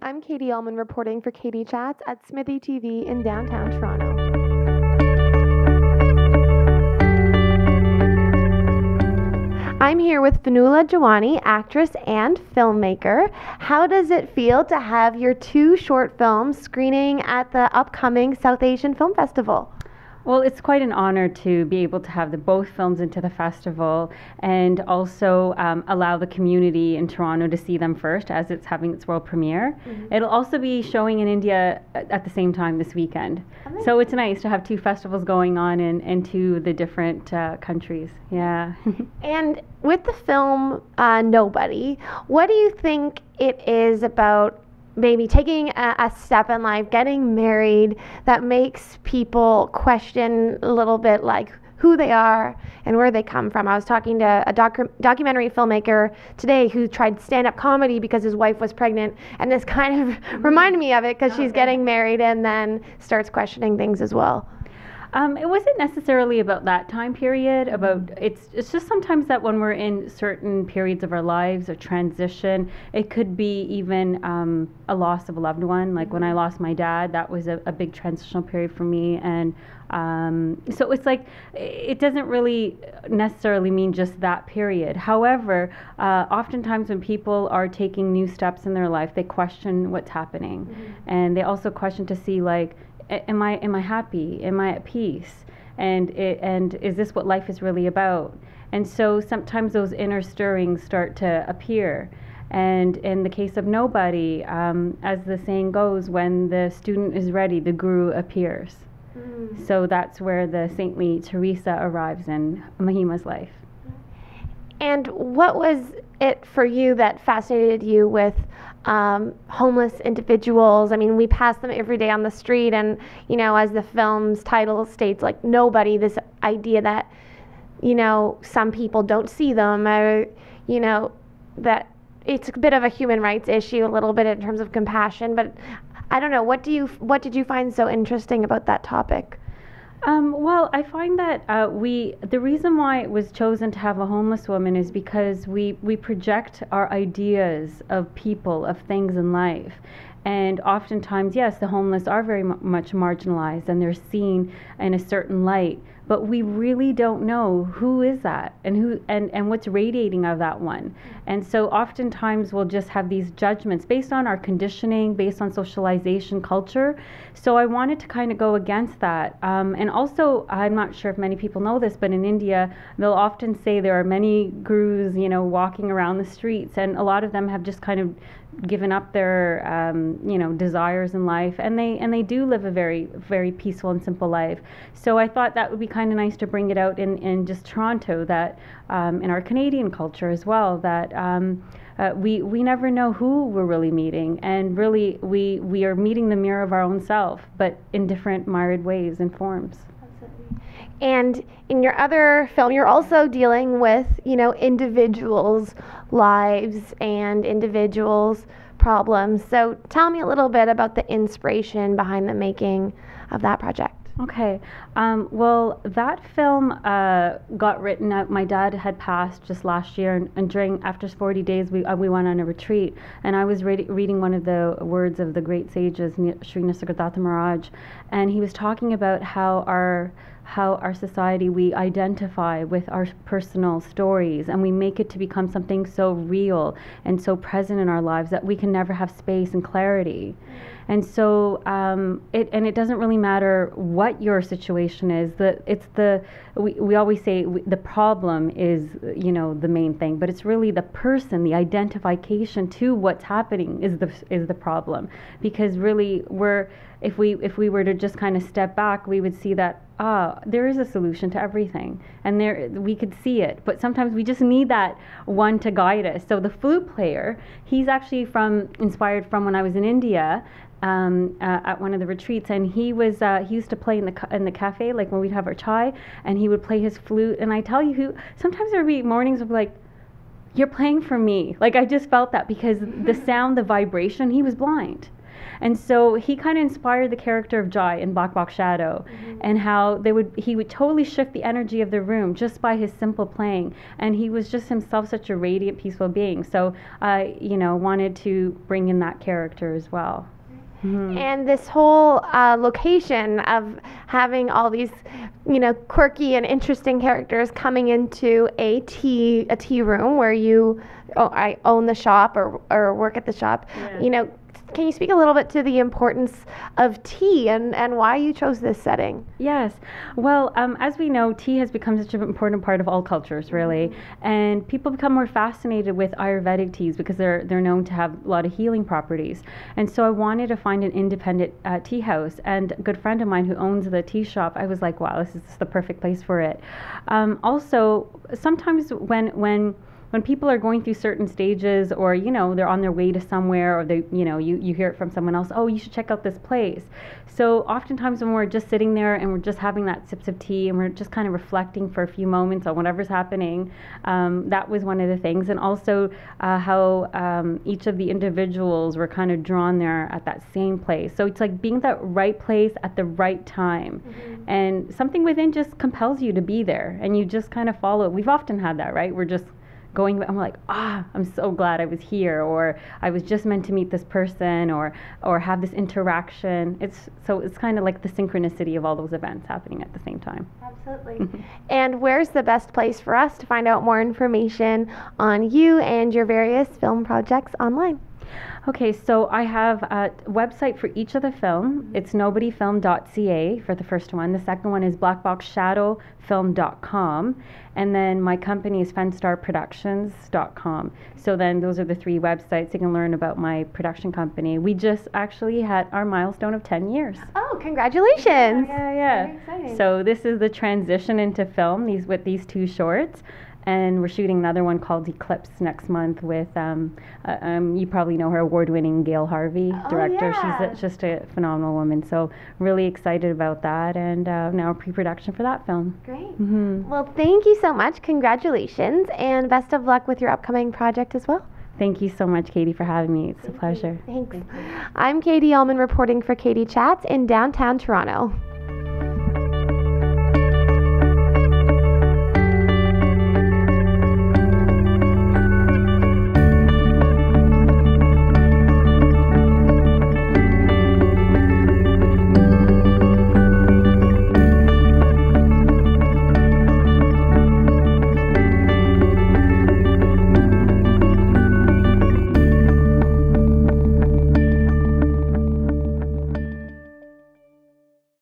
I'm Katie Elman reporting for Katie Chats at Smithy TV in downtown Toronto. I'm here with Fanula Jawani, actress and filmmaker. How does it feel to have your two short films screening at the upcoming South Asian Film Festival? Well, it's quite an honor to be able to have the both films into the festival and also um, allow the community in Toronto to see them first as it's having its world premiere. Mm-hmm. It'll also be showing in India uh, at the same time this weekend. Amazing. So it's nice to have two festivals going on in, in two the different uh, countries. Yeah. and with the film uh, Nobody, what do you think it is about maybe taking a, a, step in life, getting married, that makes people question a little bit like who they are and where they come from. I was talking to a docu- documentary filmmaker today who tried stand up comedy because his wife was pregnant, and this kind of reminded me of it because okay. Oh, she's getting married and then starts questioning things as well. Um, it wasn't necessarily about that time period. Mm-hmm. About it's it's just sometimes that when we're in certain periods of our lives a transition, it could be even um, a loss of a loved one. Like when I mm-hmm. lost my dad, that was a, a big transitional period for me, and um, so it's like it doesn't really necessarily mean just that period. However, uh, oftentimes when people are taking new steps in their life, they question what's happening, mm-hmm. and they also question to see like am I am I happy? Am I at peace? And it, and is this what life is really about? And so sometimes those inner stirrings start to appear. And in the case of nobody, um, as the saying goes, when the student is ready, the guru appears. Mm. So that's where the saintly Teresa arrives in Mahima's life. And what was it for you that fascinated you with um, homeless individuals. I mean, we pass them every day on the street, and you know, as the film's title states, like nobody. This idea that you know some people don't see them, or you know that it's a bit of a human rights issue, a little bit in terms of compassion. But I don't know. What do you What did you find so interesting about that topic? Um, well, I find that uh, we the reason why it was chosen to have a homeless woman is because we we project our ideas of people of things in life, and oftentimes, yes, the homeless are very much marginalized and they're seen in a certain light, but we really don't know who is that and who and, and what's radiating of that one. And so oftentimes we'll just have these judgments based on our conditioning, based on socialization culture. So I wanted to kind of go against that. Um, and also, I'm not sure if many people know this, but in India, they'll often say there are many gurus, you know, walking around the streets, and a lot of them have just kind of given up their. Um, you know desires in life, and they and they do live a very very peaceful and simple life. So I thought that would be kind of nice to bring it out in in just Toronto that um, in our Canadian culture as well that. Um, uh, we we never know who we're really meeting, and really we we are meeting the mirror of our own self, but in different myriad ways and forms. And in your other film, you're also dealing with, you know, individuals' lives and individuals problems. So tell me a little bit about the inspiration behind the making of that project. Okay. Um, well, that film uh, got written up. My dad had passed just last year, and, and during after 40 days, we uh, we went on a retreat, and I was re- reading one of the words of the great sages, Sri Nisargadatta Maharaj, and he was talking about how our how our society we identify with our personal stories and we make it to become something so real and so present in our lives that we can never have space and clarity and so um, it and it doesn't really matter what your situation is the it's the we, we always say we, the problem is you know the main thing but it's really the person the identification to what's happening is the is the problem because really we're if we if we were to just kind of step back, we would see that ah, there is a solution to everything, and there we could see it. But sometimes we just need that one to guide us. So the flute player, he's actually from inspired from when I was in India. Um, uh, at one of the retreats, and he was uh, he used to play in the ca- in the cafe, like when we'd have our chai, and he would play his flute. And I tell you, who sometimes there'd be mornings of like, "You're playing for me." Like I just felt that because the sound, the vibration, he was blind and so he kind of inspired the character of Jai in Bok Bok Shadow mm-hmm. and how they would he would totally shift the energy of the room just by his simple playing. And he was just himself such a radiant, peaceful being. So I, you know, wanted to bring in that character as well. Mm-hmm. And this whole uh, location of having all these, you know, quirky and interesting characters coming into a tea a tea room where you, oh, I own the shop or or work at the shop, yeah. you know, can you speak a little bit to the importance of tea and, and why you chose this setting? Yes. Well, um, as we know, tea has become such an important part of all cultures, really. And people become more fascinated with Ayurvedic teas because they're, they're known to have a lot of healing properties. And so I wanted to find an independent uh, tea house. And a good friend of mine who owns the tea shop, I was like, wow, this is the perfect place for it. Um, also, sometimes when, when, when people are going through certain stages or you know they're on their way to somewhere or they you know you, you hear it from someone else oh you should check out this place so oftentimes when we're just sitting there and we're just having that sips of tea and we're just kind of reflecting for a few moments on whatever's happening um, that was one of the things and also uh, how um, each of the individuals were kind of drawn there at that same place so it's like being that right place at the right time mm-hmm. and something within just compels you to be there and you just kind of follow it we've often had that right we're just going i'm like ah i'm so glad i was here or i was just meant to meet this person or or have this interaction it's so it's kind of like the synchronicity of all those events happening at the same time absolutely mm-hmm. and where's the best place for us to find out more information on you and your various film projects online Okay, so I have a website for each of the film. Mm-hmm. It's nobodyfilm.ca for the first one. The second one is blackboxshadowfilm.com, and then my company is fenstarproductions.com. So then those are the three websites you can learn about my production company. We just actually had our milestone of 10 years. Oh, congratulations. Yeah, yeah. yeah. So this is the transition into film these with these two shorts and we're shooting another one called Eclipse next month with um, uh, um, you probably know her award-winning Gail Harvey, oh, director. Yeah. She's a, just a phenomenal woman. So really excited about that, and uh, now pre-production for that film. Great. Mm-hmm. Well, thank you so much. Congratulations, and best of luck with your upcoming project as well. Thank you so much, Katie, for having me. It's thank a pleasure. You. Thanks. Thank I'm Katie Allman reporting for Katie Chats in downtown Toronto.